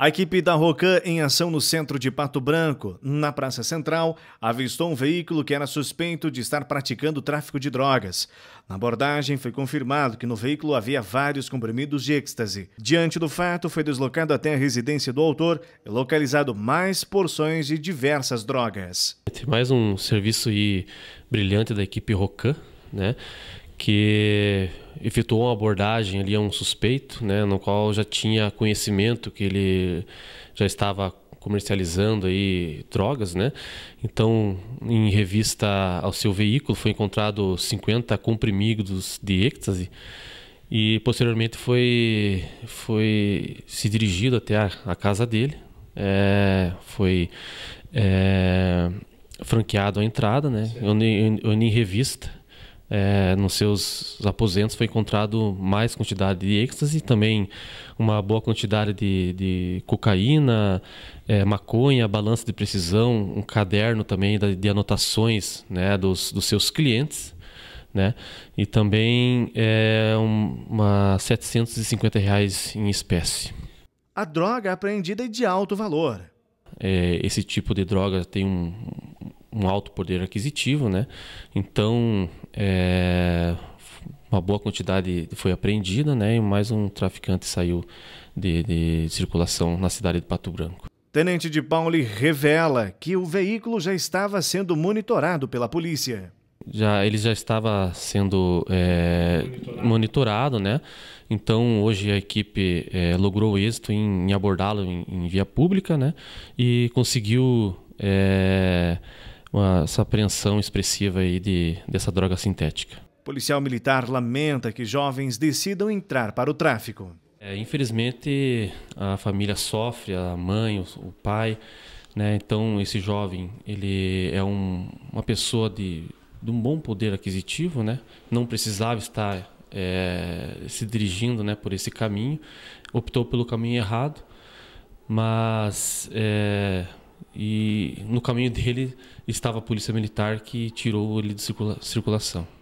A equipe da Rocan, em ação no centro de Pato Branco, na Praça Central, avistou um veículo que era suspeito de estar praticando tráfico de drogas. Na abordagem, foi confirmado que no veículo havia vários comprimidos de êxtase. Diante do fato, foi deslocado até a residência do autor e localizado mais porções de diversas drogas. mais um serviço brilhante da equipe Rocan, né? que efetuou uma abordagem ali a um suspeito, né, no qual já tinha conhecimento que ele já estava comercializando aí drogas, né? Então, em revista ao seu veículo foi encontrado 50 comprimidos de êxtase e posteriormente foi foi se dirigido até a, a casa dele, é, foi é, franqueado a entrada, né? Eu, eu, eu, em revista é, nos seus aposentos foi encontrado mais quantidade de êxtase, também uma boa quantidade de, de cocaína, é, maconha, balança de precisão, um caderno também de, de anotações né, dos, dos seus clientes. Né? E também é, um, uma 750 reais em espécie. A droga é apreendida é de alto valor. É, esse tipo de droga tem um, um alto poder aquisitivo, né? Então, é, uma boa quantidade foi apreendida, né? E mais um traficante saiu de, de circulação na cidade de Pato Branco. Tenente de Pauli revela que o veículo já estava sendo monitorado pela polícia. Já, ele já estava sendo é, monitorado. monitorado. né? Então hoje a equipe é, logrou êxito em, em abordá-lo em, em, via pública, né? E conseguiu é, essa apreensão expressiva aí de, dessa droga sintética. O policial militar lamenta que jovens decidam entrar para o tráfico. É, infelizmente, a família sofre, a mãe, o, o pai. Né? Então, esse jovem ele é um, uma pessoa de, de, um bom poder aquisitivo, né? não precisava estar é, se dirigindo né, por esse caminho, optou pelo caminho errado, mas é, e no caminho dele estava a polícia militar que tirou ele de circulação.